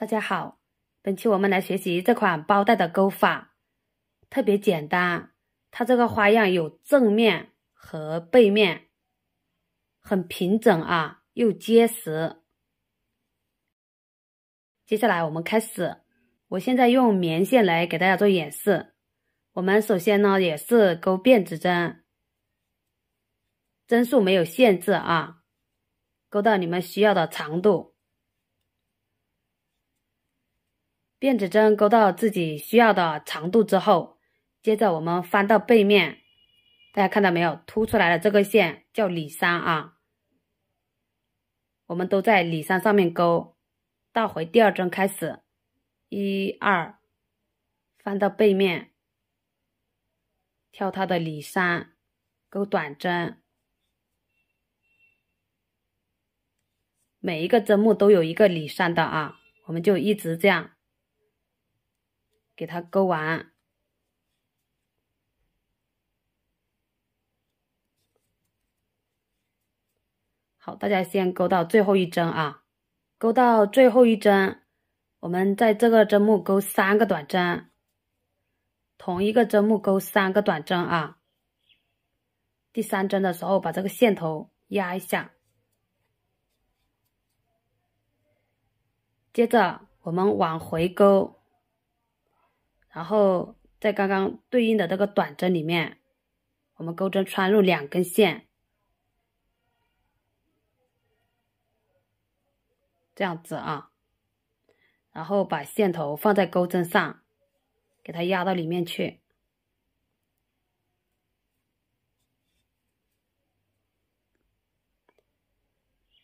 大家好，本期我们来学习这款包袋的钩法，特别简单。它这个花样有正面和背面，很平整啊，又结实。接下来我们开始，我现在用棉线来给大家做演示。我们首先呢也是钩辫子针，针数没有限制啊，钩到你们需要的长度。辫子针钩到自己需要的长度之后，接着我们翻到背面，大家看到没有凸出来的这个线叫里山啊，我们都在里山上面钩，倒回第二针开始，一二，翻到背面，挑它的里山，钩短针，每一个针目都有一个里山的啊，我们就一直这样。给它钩完，好，大家先钩到最后一针啊，钩到最后一针，我们在这个针目钩三个短针，同一个针目钩三个短针啊，第三针的时候把这个线头压一下，接着我们往回钩。然后在刚刚对应的这个短针里面，我们钩针穿入两根线，这样子啊，然后把线头放在钩针上，给它压到里面去。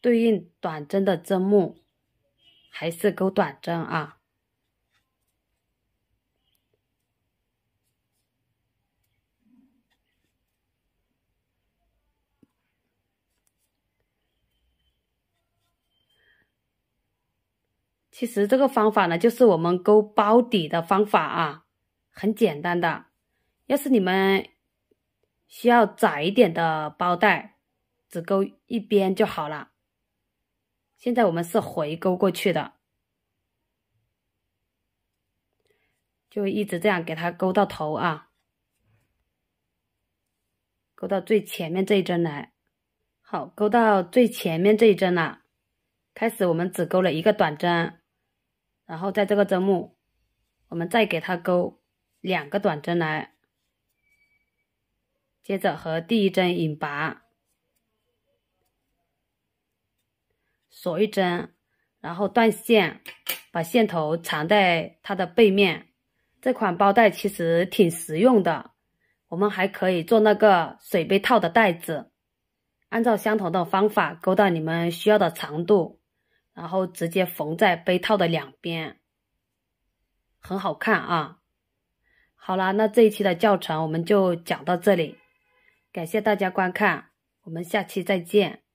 对应短针的针目，还是钩短针啊。其实这个方法呢，就是我们勾包底的方法啊，很简单的。要是你们需要窄一点的包带，只勾一边就好了。现在我们是回勾过去的，就一直这样给它勾到头啊，勾到最前面这一针来。好，勾到最前面这一针了。开始我们只勾了一个短针。然后在这个针目，我们再给它钩两个短针来，接着和第一针引拔，锁一针，然后断线，把线头藏在它的背面。这款包带其实挺实用的，我们还可以做那个水杯套的袋子，按照相同的方法勾到你们需要的长度。然后直接缝在杯套的两边，很好看啊！好啦，那这一期的教程我们就讲到这里，感谢大家观看，我们下期再见。